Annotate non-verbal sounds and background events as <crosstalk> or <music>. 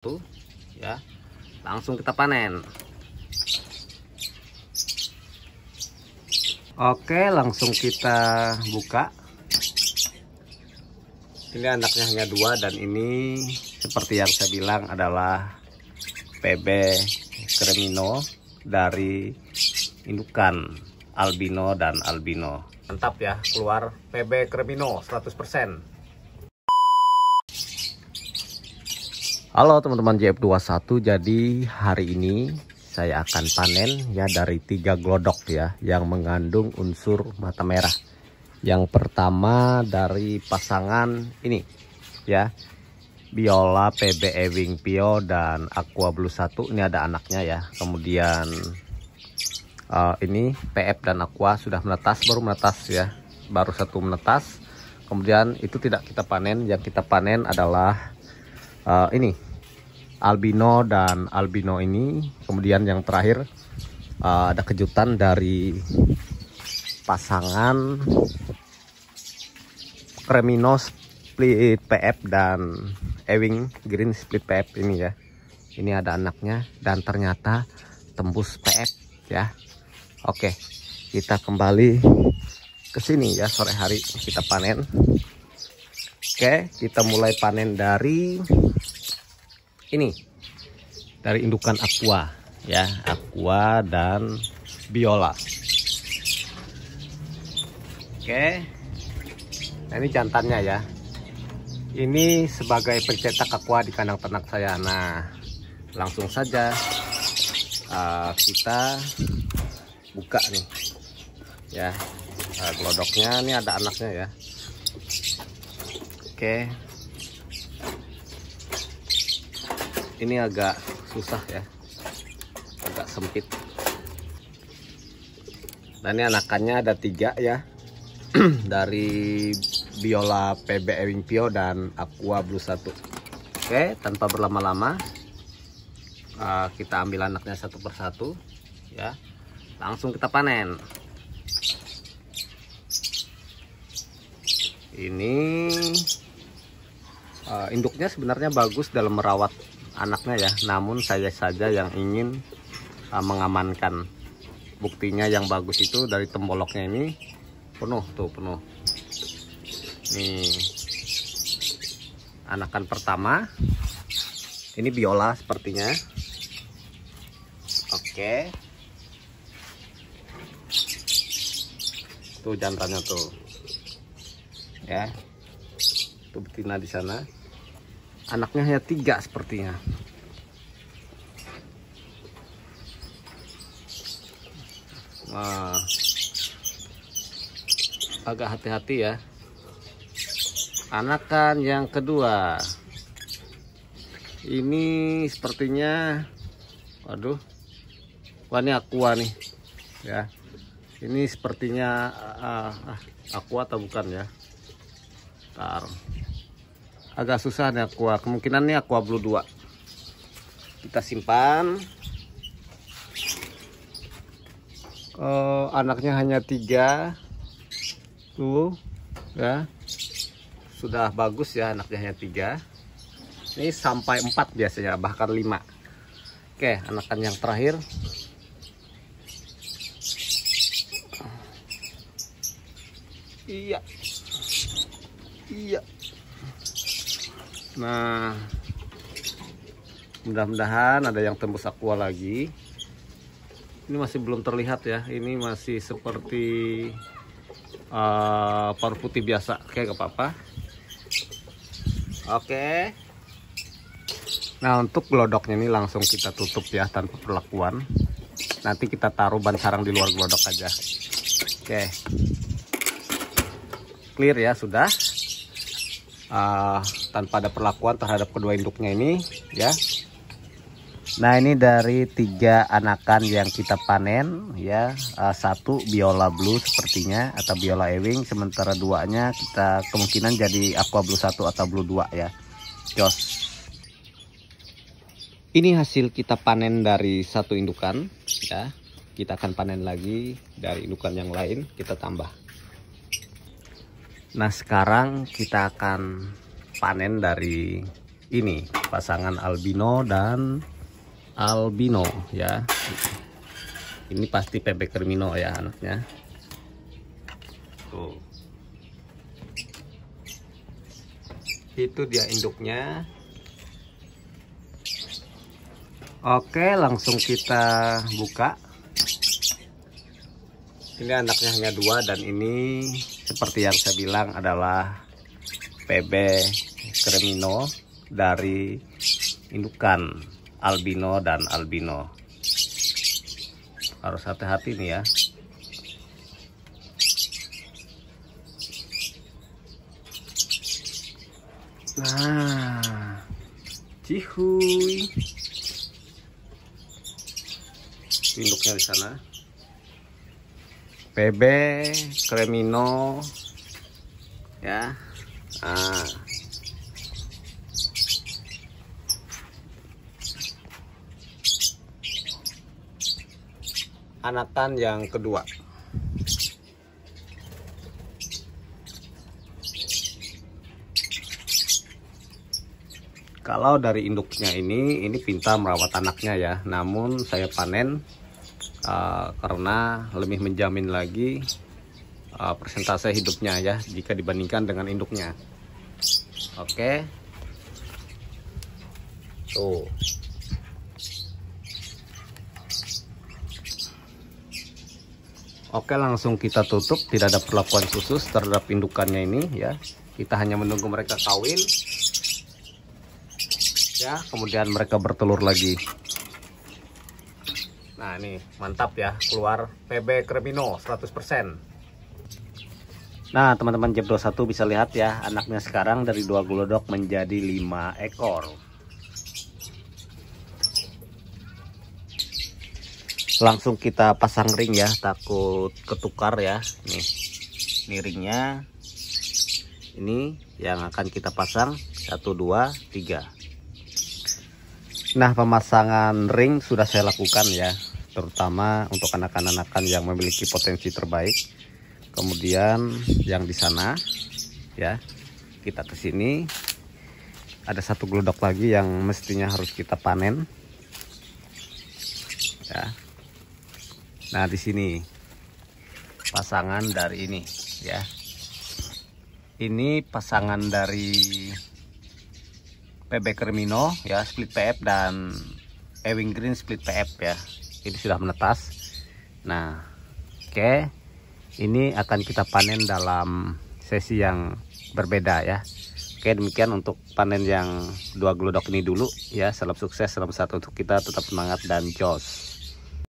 tuh ya langsung kita panen oke langsung kita buka ini anaknya hanya dua dan ini seperti yang saya bilang adalah PB Kremino dari indukan albino dan albino mantap ya keluar PB Cremino 100% Halo teman-teman JF21 jadi hari ini saya akan panen ya dari tiga glodok ya yang mengandung unsur mata merah yang pertama dari pasangan ini ya Biola PB Ewing Pio dan Aqua Blue 1 ini ada anaknya ya kemudian uh, ini PF dan Aqua sudah menetas baru menetas ya baru satu menetas kemudian itu tidak kita panen yang kita panen adalah uh, ini albino dan albino ini kemudian yang terakhir uh, ada kejutan dari pasangan kremino split PF dan Ewing Green split PF ini ya ini ada anaknya dan ternyata tembus PF ya Oke kita kembali ke sini ya sore hari kita panen Oke, kita mulai panen dari ini. Dari indukan aqua ya, aqua dan biola. Oke. Nah, ini jantannya ya. Ini sebagai pencetak aqua di kandang ternak saya. Nah, langsung saja uh, kita buka nih. Ya. Uh, gelodoknya ini ada anaknya ya. Oke. Ini agak susah ya. Agak sempit. Dan nah, ini anakannya ada tiga ya. <clears throat> Dari Biola PB Ewing dan Aqua Blue 1. Oke, tanpa berlama-lama. Eh, kita ambil anaknya satu persatu. Ya. Langsung kita panen. ini uh, induknya sebenarnya bagus dalam merawat anaknya ya namun saya saja yang ingin uh, mengamankan buktinya yang bagus itu dari temboloknya ini penuh tuh penuh Ini anakan pertama ini biola sepertinya oke tuh jantannya tuh ya tuh betina di sana anaknya hanya tiga sepertinya Wah. agak hati-hati ya anakan yang kedua ini sepertinya waduh wah ini aqua nih ya ini sepertinya uh, uh, aqua atau bukan ya Bentar agak susah nih aqua kemungkinannya aqua blue 2 kita simpan uh, anaknya hanya tiga tuh ya sudah bagus ya anaknya hanya tiga ini sampai empat biasanya bahkan lima oke anakan yang terakhir iya iya Nah, mudah-mudahan ada yang tembus aqua lagi. Ini masih belum terlihat ya. Ini masih seperti uh, paru putih biasa. Oke, gak apa-apa. Oke. Nah, untuk gelodoknya ini langsung kita tutup ya tanpa perlakuan. Nanti kita taruh ban sarang di luar gelodok aja. Oke. Clear ya, sudah. Uh, tanpa ada perlakuan terhadap kedua induknya ini ya Nah ini dari tiga anakan yang kita panen ya eh, satu biola blue sepertinya atau biola ewing sementara duanya kita kemungkinan jadi aqua blue satu atau blue dua ya jos ini hasil kita panen dari satu indukan ya kita akan panen lagi dari indukan yang lain kita tambah nah sekarang kita akan panen dari ini pasangan albino dan albino ya ini pasti bebek kermino ya anaknya tuh itu dia induknya oke langsung kita buka ini anaknya hanya dua dan ini seperti yang saya bilang adalah PB Kremino dari indukan albino dan albino harus hati-hati nih ya nah cihuy induknya di sana PB Kremino ya ah anakan yang kedua kalau dari induknya ini ini pintar merawat anaknya ya namun saya panen uh, karena lebih menjamin lagi uh, persentase hidupnya ya jika dibandingkan dengan induknya oke tuh Oke langsung kita tutup tidak ada perlakuan khusus terhadap indukannya ini ya kita hanya menunggu mereka kawin ya kemudian mereka bertelur lagi nah ini mantap ya keluar PB Cremino 100% Nah teman-teman jebro satu bisa lihat ya anaknya sekarang dari dua gulodok menjadi lima ekor. Langsung kita pasang ring ya takut ketukar ya nih ini ringnya ini yang akan kita pasang satu dua tiga. Nah pemasangan ring sudah saya lakukan ya terutama untuk anak-anak yang memiliki potensi terbaik kemudian yang di sana ya kita ke sini ada satu gelodok lagi yang mestinya harus kita panen ya nah di sini pasangan dari ini ya ini pasangan dari PB Kermino ya split PF dan Ewing Green split PF ya ini sudah menetas nah oke okay ini akan kita panen dalam sesi yang berbeda ya Oke demikian untuk panen yang dua gelodok ini dulu ya salam sukses salam satu untuk kita tetap semangat dan joss.